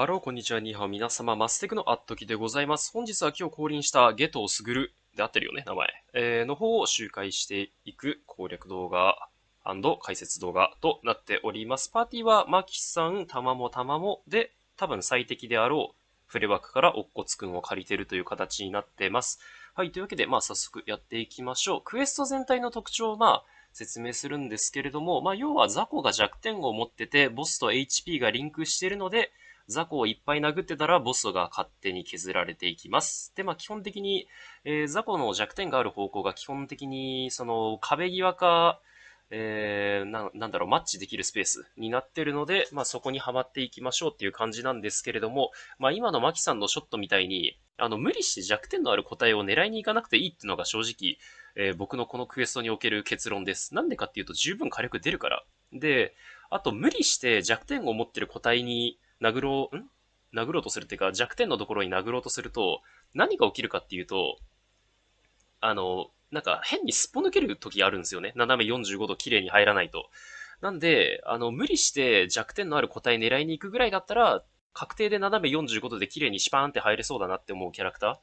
ハロー、こんにちは、ニーハオ。皆様、マステクのあっときでございます。本日は今日降臨したゲトウスグルで合ってるよね、名前。えー、の方を周回していく攻略動画解説動画となっております。パーティーは、マキさん、たまもたまもで、多分最適であろう、フレバックからおっこつくんを借りてるという形になってます。はい、というわけで、まあ、早速やっていきましょう。クエスト全体の特徴は、まあ、説明するんですけれども、まあ、要は雑魚が弱点を持ってて、ボスと HP がリンクしているので、雑魚をいっぱい殴ってたらボスが勝手に削られていきます。で、まあ、基本的に、えー、雑魚の弱点がある方向が基本的に、その、壁際か、えー、な、なんだろう、マッチできるスペースになってるので、まあ、そこにはまっていきましょうっていう感じなんですけれども、まあ、今のマキさんのショットみたいに、あの、無理して弱点のある個体を狙いに行かなくていいっていうのが正直、えー、僕のこのクエストにおける結論です。なんでかっていうと十分火力出るから。で、あと無理して弱点を持ってる個体に殴ろう、ん殴ろうとするっていうか弱点のところに殴ろうとすると何が起きるかっていうと、あの、なんか変にすっぽ抜ける時あるんですよね。斜め45度綺麗に入らないと。なんで、あの、無理して弱点のある個体狙いに行くぐらいだったら、確定で斜め45度で綺麗にシパーンって入れそうだなって思うキャラクター。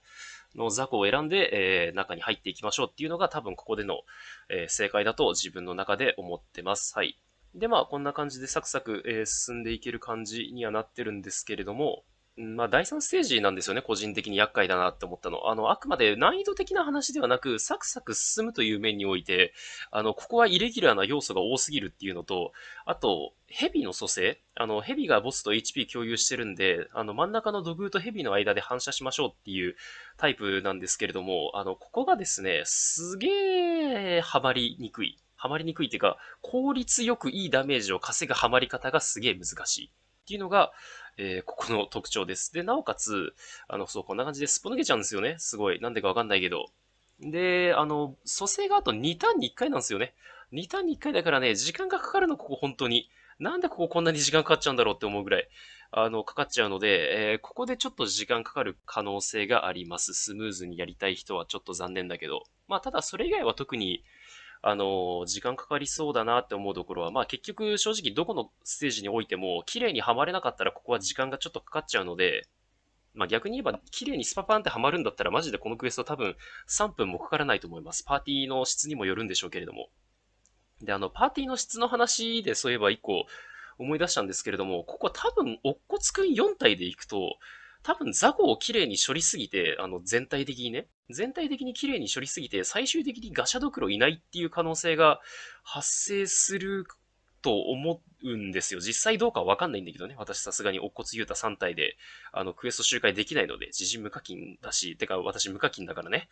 の雑魚を選んで、えー、中に入っていきましょうっていうのが多分ここでの、えー、正解だと自分の中で思ってます。はい。で、まあ、こんな感じでサクサク、えー、進んでいける感じにはなってるんですけれども、うん、まあ、第3ステージなんですよね、個人的に厄介だなって思ったの。あの、あくまで難易度的な話ではなく、サクサク進むという面において、あの、ここはイレギュラーな要素が多すぎるっていうのと、あと、ヘビの蘇生あの、ヘビがボスと HP 共有してるんで、あの、真ん中の土偶とヘビの間で反射しましょうっていうタイプなんですけれども、あの、ここがですね、すげーはまりにくい。はまりにくいっていうか、効率よくいいダメージを稼ぐハマり方がすげー難しい。っていうのが、えー、ここの特徴です。で、なおかつ、あの、そう、こんな感じですっぽ抜けちゃうんですよね。すごい。なんでかわかんないけど。で、あの、蘇生があと2ターンに1回なんですよね。2ターンに1回だからね、時間がかかるの、ここ本当に。なんでこここんなに時間かかっちゃうんだろうって思うぐらい、あの、かかっちゃうので、えー、ここでちょっと時間かかる可能性があります。スムーズにやりたい人はちょっと残念だけど。まあ、ただそれ以外は特に、あの、時間かかりそうだなって思うところは、まあ結局正直どこのステージにおいても、綺麗にはまれなかったらここは時間がちょっとかかっちゃうので、まあ逆に言えば、綺麗にスパパンってはまるんだったら、マジでこのクエスト多分3分もかからないと思います。パーティーの質にもよるんでしょうけれども。で、あの、パーティーの質の話でそういえば1個思い出したんですけれども、ここ多分、おっこつくん4体で行くと、多分ザコを綺麗に処理すぎて、あの、全体的にね、全体的に綺麗に処理すぎて、最終的にガシャドクロいないっていう可能性が発生すると思うんですよ。実際どうかわかんないんだけどね。私さすがに乙骨ユータ3体で、あの、クエスト周回できないので、自陣無課金だし、てか私無課金だからね。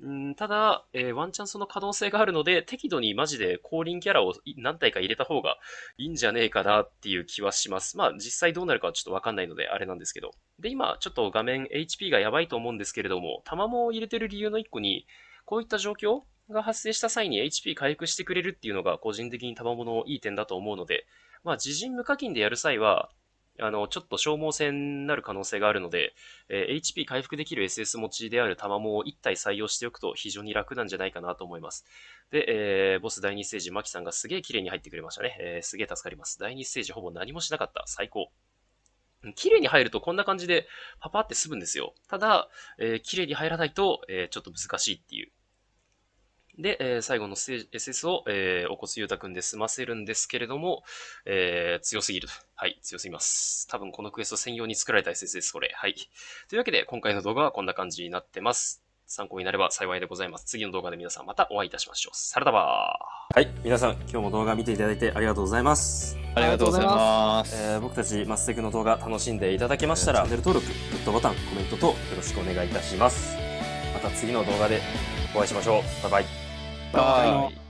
うん、ただ、えー、ワンチャンその可能性があるので、適度にマジで降臨キャラを何体か入れた方がいいんじゃねえかなっていう気はします。まあ実際どうなるかはちょっとわかんないのであれなんですけど。で、今ちょっと画面 HP がやばいと思うんですけれども、玉も入れてる理由の一個に、こういった状況が発生した際に HP 回復してくれるっていうのが個人的に玉物のいい点だと思うので、まあ自陣無課金でやる際は、あの、ちょっと消耗戦になる可能性があるので、えー、HP 回復できる SS 持ちである藻も1体採用しておくと非常に楽なんじゃないかなと思います。で、えー、ボス第2ステージ、マキさんがすげえ綺麗に入ってくれましたね。えー、すげえ助かります。第2ステージほぼ何もしなかった。最高。綺麗に入るとこんな感じでパパって済むんですよ。ただ、えー、綺麗に入らないと、えー、ちょっと難しいっていう。で、えー、最後の SS を、えー、お骨ゆうたくんで済ませるんですけれども、えー、強すぎる。はい、強すぎます。多分このクエスト専用に作られた SS です、これ。はい。というわけで、今回の動画はこんな感じになってます。参考になれば幸いでございます。次の動画で皆さんまたお会いいたしましょう。さらダばー。はい、皆さん、今日も動画見ていただいてありがとうございます。ありがとうございます。えー、僕たちマステクの動画楽しんでいただけましたら、チャンネル登録、グッドボタン、コメント等よろしくお願いいたします。また次の動画でお会いしましょう。バイバイ。Bye. Bye. Ah,